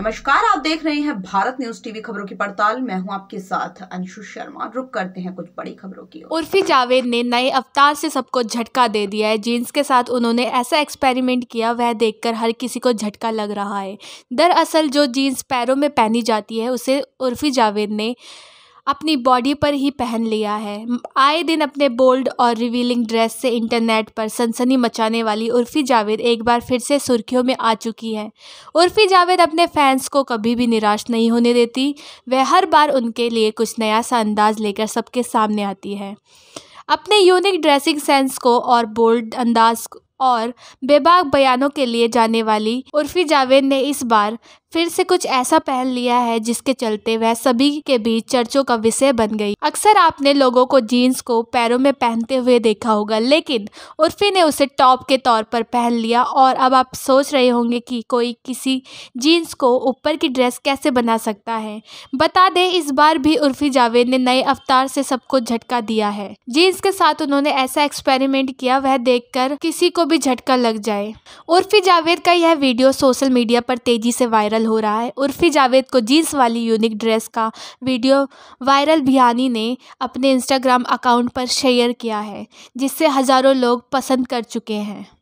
नमस्कार आप देख रहे हैं भारत न्यूज टीवी खबरों की पड़ताल मैं हूं आपके साथ अंशु शर्मा रुक करते हैं कुछ बड़ी खबरों की उर्फी जावेद ने नए अवतार से सबको झटका दे दिया है जीन्स के साथ उन्होंने ऐसा एक्सपेरिमेंट किया वह देखकर हर किसी को झटका लग रहा है दरअसल जो जीन्स पैरों में पहनी जाती है उसे उर्फी जावेद ने अपनी बॉडी पर ही पहन लिया है आए दिन अपने बोल्ड और रिवीलिंग ड्रेस से इंटरनेट पर सनसनी मचाने वाली उर्फी जावेद एक बार फिर से सुर्खियों में आ चुकी हैं उर्फी जावेद अपने फैंस को कभी भी निराश नहीं होने देती वह हर बार उनके लिए कुछ नया सा अंदाज लेकर सबके सामने आती है अपने यूनिक ड्रेसिंग सेंस को और बोल्ड अंदाज और बेबाक बयानों के लिए जाने वाली उर्फी जावेद ने इस बार फिर से कुछ ऐसा पहन लिया है जिसके चलते वह सभी के बीच चर्चों का विषय बन गई अक्सर आपने लोगों को जीन्स को पैरों में पहनते हुए देखा होगा लेकिन उर्फी ने उसे टॉप के तौर पर पहन लिया और अब आप सोच रहे होंगे कि कोई किसी जीन्स को ऊपर की ड्रेस कैसे बना सकता है बता दें इस बार भी उर्फी जावेद ने नए अवतार से सबको झटका दिया है जीन्स के साथ उन्होंने ऐसा एक्सपेरिमेंट किया वह देख किसी को भी झटका लग जाए उर्फी जावेद का यह वीडियो सोशल मीडिया पर तेजी से वायरल वायरल हो रहा है उर्फी जावेद को जीन्स वाली यूनिक ड्रेस का वीडियो वायरल भियानी ने अपने इंस्टाग्राम अकाउंट पर शेयर किया है जिससे हज़ारों लोग पसंद कर चुके हैं